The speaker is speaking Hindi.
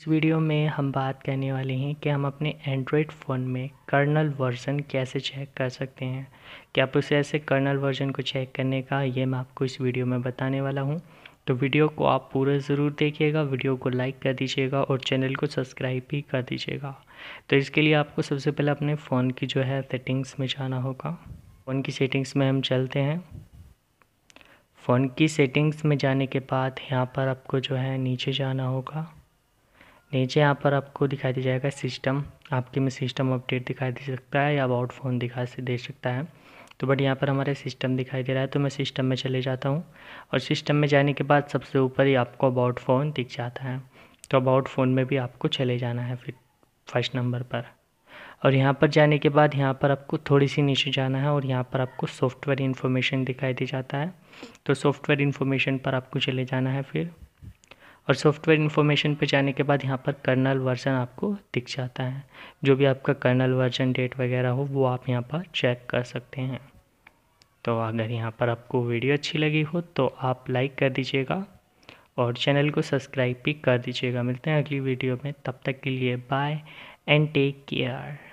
इस वीडियो में हम बात करने वाले हैं कि हम अपने एंड्रॉयड फ़ोन में कर्नल वर्जन कैसे चेक कर सकते हैं क्या उसे ऐसे कर्नल वर्जन को चेक करने का ये मैं आपको इस वीडियो में बताने वाला हूँ तो वीडियो को आप पूरा ज़रूर देखिएगा वीडियो को लाइक कर दीजिएगा और चैनल को सब्सक्राइब भी कर दीजिएगा तो इसके लिए आपको सबसे पहले अपने फ़ोन की जो है सेटिंग्स में जाना होगा फ़ोन की सेटिंग्स में हम चलते हैं फ़ोन की सेटिंग्स में जाने के बाद यहाँ पर आपको जो है नीचे जाना होगा नीचे यहाँ पर आपको दिखाई दिया जाएगा सिस्टम आपके में सिस्टम अपडेट दिखाई दे सकता है या अबाउट फ़ोन दिखा से दे सकता है तो बट यहाँ पर हमारे सिस्टम दिखाई दे रहा है तो मैं सिस्टम में चले जाता हूँ और सिस्टम में जाने के बाद सबसे ऊपर ही आपको अबाउट फ़ोन दिख जाता है तो अबाउट फ़ोन में भी आपको चले जाना है फिर फर्स्ट नंबर पर और यहाँ पर जाने के बाद यहाँ पर आपको थोड़ी सी नीचे जाना है और यहाँ पर आपको सॉफ्टवेयर इन्फॉर्मेशन दिखाई दे जाता है तो सॉफ्टवेयर इन्फॉर्मेशन पर आपको चले जाना है फिर और सॉफ्टवेयर इन्फॉर्मेशन पे जाने के बाद यहाँ पर कर्नल वर्जन आपको दिख जाता है जो भी आपका कर्नल वर्जन डेट वगैरह हो वो आप यहाँ पर चेक कर सकते हैं तो अगर यहाँ पर आपको वीडियो अच्छी लगी हो तो आप लाइक कर दीजिएगा और चैनल को सब्सक्राइब भी कर दीजिएगा मिलते हैं अगली वीडियो में तब तक के लिए बाय एंड टेक केयर